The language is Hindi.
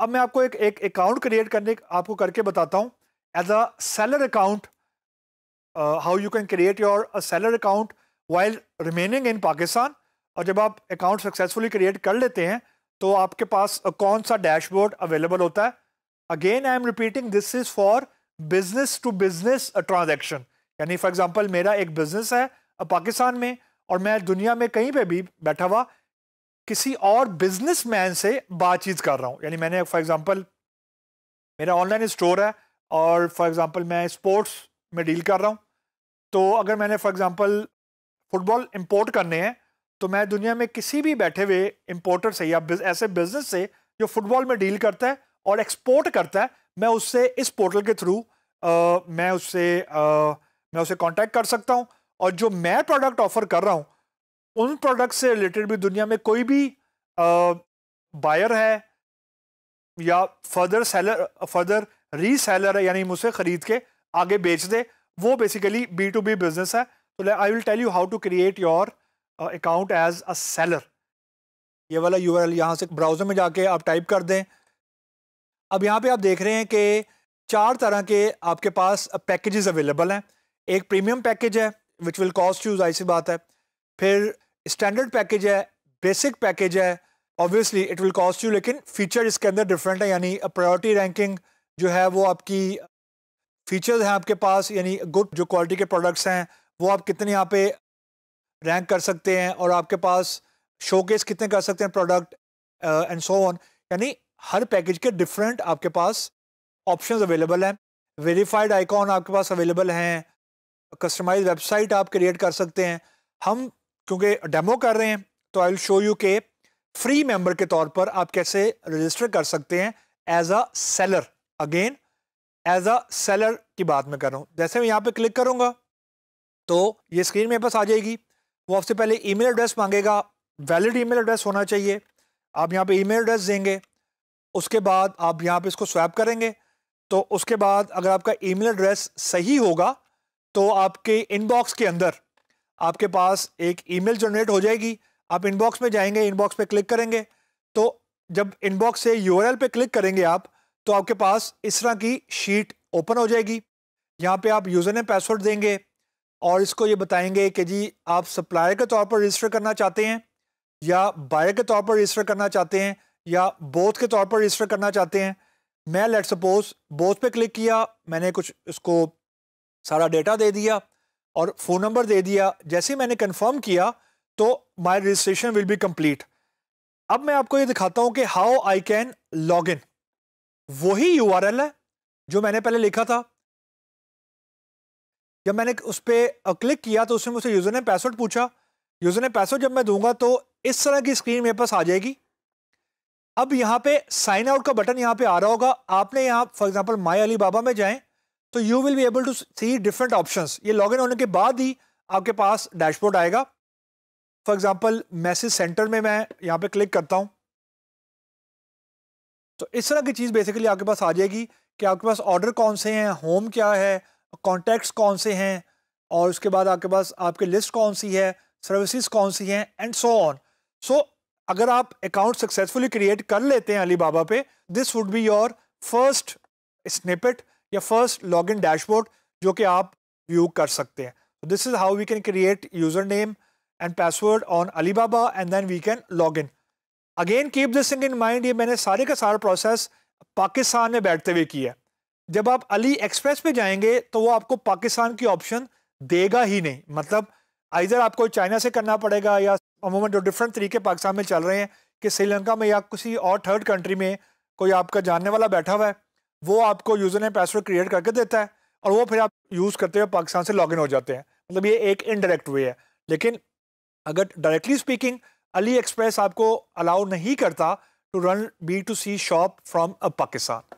अब मैं आपको एक एक अकाउंट क्रिएट करने आपको करके बताता हूँ as a seller account how you can create your seller account while remaining in Pakistan और जब आप अकाउंट सक्सेसफुली क्रिएट कर लेते हैं तो आपके पास कौन सा डैशबोर्ड अवेलेबल होता है again I am repeating this is for business to business transaction यानी फॉर एग्जाम्पल मेरा एक बिजनेस है पाकिस्तान में और मैं दुनिया में कहीं पर भी बैठा हुआ किसी और बिजनेसमैन से बातचीत कर रहा हूँ यानी मैंने फॉर एग्जांपल मेरा ऑनलाइन स्टोर है और फॉर एग्जांपल मैं स्पोर्ट्स में डील कर रहा हूँ तो अगर मैंने फॉर एग्जांपल फुटबॉल इंपोर्ट करने हैं तो मैं दुनिया में किसी भी बैठे हुए इम्पोर्टर से या बिज, ऐसे बिजनेस से जो फुटबॉल में डील करता है और एक्सपोर्ट करता है मैं उससे इस पोर्टल के थ्रू मैं उससे आ, मैं उसे कॉन्टैक्ट कर सकता हूँ और जो मैं प्रोडक्ट ऑफर कर रहा हूँ उन प्रोडक्ट से रिलेटेड भी दुनिया में कोई भी बायर है या फर्दर सेलर फर्दर रीसेलर है यानी मुझसे ख़रीद के आगे बेच दे वो basically B to B business है तो I will tell you how to create your account as a seller ये वाला यू आर यहाँ से ब्राउज़र में जाके आप टाइप कर दें अब यहाँ पे आप देख रहे हैं कि चार तरह के आपके पास पैकेजेस अवेलेबल हैं एक प्रीमियम पैकेज है विच विल कॉस्ट यूज ऐसी बात है फिर स्टैंडर्ड पैकेज है बेसिक पैकेज है obviously it will cost you लेकिन फीचर इसके अंदर डिफरेंट है यानी प्रायोरिटी रैंकिंग जो है वो आपकी फीचर्स हैं आपके पास यानी गुड जो क्वालिटी के प्रोडक्ट्स हैं वो आप कितने यहाँ पे रैंक कर सकते हैं और आपके पास शोकेस कितने कर सकते हैं प्रोडक्ट एंड सो ऑन यानी हर पैकेज के डिफरेंट आपके पास ऑप्शंस अवेलेबल हैं वेरीफाइड आइकॉन आपके पास अवेलेबल हैं कस्टमाइज वेबसाइट आप क्रिएट कर सकते हैं हम क्योंकि डेमो कर रहे हैं तो आई विल शो यू के फ्री मेंबर के तौर पर आप कैसे रजिस्टर कर सकते हैं as a seller again as a seller की बात में कर रहा हूँ जैसे मैं यहाँ पे क्लिक करूँगा तो ये स्क्रीन मेरे पास आ जाएगी वो आपसे पहले ईमेल एड्रेस मांगेगा वैलिड ईमेल एड्रेस होना चाहिए आप यहाँ पे ईमेल एड्रेस देंगे उसके बाद आप यहाँ पे इसको स्वैप करेंगे तो उसके बाद अगर आपका ईमेल एड्रेस सही होगा तो आपके इनबॉक्स के अंदर आपके पास एक ईमेल जनरेट हो जाएगी आप इनबॉक्स में जाएंगे इनबॉक्स पे क्लिक करेंगे तो जब इनबॉक्स से यूआरएल पे क्लिक करेंगे आप तो आपके पास इस तरह की शीट ओपन हो जाएगी यहाँ पे आप यूज़र ने पासवर्ड देंगे और इसको ये बताएंगे कि जी आप सप्लायर के तौर पर रजिस्टर करना चाहते हैं या बायर के तौर पर रजिस्टर करना चाहते हैं या बोथ के तौर पर रजिस्टर करना चाहते हैं मैं लेट सपोज बोथ पे क्लिक किया मैंने कुछ इसको सारा डेटा दे दिया और फ़ोन नंबर दे दिया जैसे ही मैंने कन्फर्म किया तो my registration will be complete अब मैं आपको ये दिखाता हूँ कि how I can log in वही यू है जो मैंने पहले लिखा था जब मैंने उस पर क्लिक किया तो उसने मुझसे यूज़र ने पासवर्ड पूछा यूज़र ने पासवर्ड जब मैं दूंगा तो इस तरह की स्क्रीन मेरे पास आ जाएगी अब यहाँ पे साइन आउट का बटन यहाँ पे आ रहा होगा आपने यहाँ for example my Alibaba में जाएं तो you will be able to see different option ये इन होने के बाद ही आपके पास डैशबोर्ड आएगा फॉर एग्जाम्पल मैसेज सेंटर में मैं यहाँ पे क्लिक करता हूँ तो इस तरह की चीज़ बेसिकली आपके पास आ जाएगी कि आपके पास ऑर्डर कौन से हैं होम क्या है कॉन्टैक्ट्स कौन से हैं और उसके बाद आपके पास आपके लिस्ट कौन सी है सर्विसेज कौन सी हैं एंड सो ऑन सो अगर आप अकाउंट सक्सेसफुली क्रिएट कर लेते हैं अली बाबा पे this would be your first snippet या फर्स्ट लॉग इन डैशबोर्ड जो कि आप व्यू कर सकते हैं this is how we can create username and password on Alibaba and then we can log in again keep this thing in mind ये मैंने सारे का सारा प्रोसेस पाकिस्तान में बैठते हुए किया जब आप अली एक्सप्रेस पे जाएंगे तो वो आपको पाकिस्तान की ऑप्शन देगा ही नहीं मतलब इधर आपको चाइना से करना पड़ेगा या अमूमन जो डिफरेंट तरीके पाकिस्तान में चल रहे हैं कि श्रीलंका में या किसी और थर्ड कंट्री में कोई आपका जानने वाला बैठा हुआ है वो आपको यूज़र ने पासवर्ड क्रिएट करके देता है और वो फिर आप यूज़ करते हुए पाकिस्तान से लॉगिन हो जाते हैं मतलब ये एक इनडायरेक्ट वे है लेकिन अगर डायरेक्टली स्पीकिंग अली एक्सप्रेस आपको अलाउ नहीं करता to run B to C shop from a Pakistan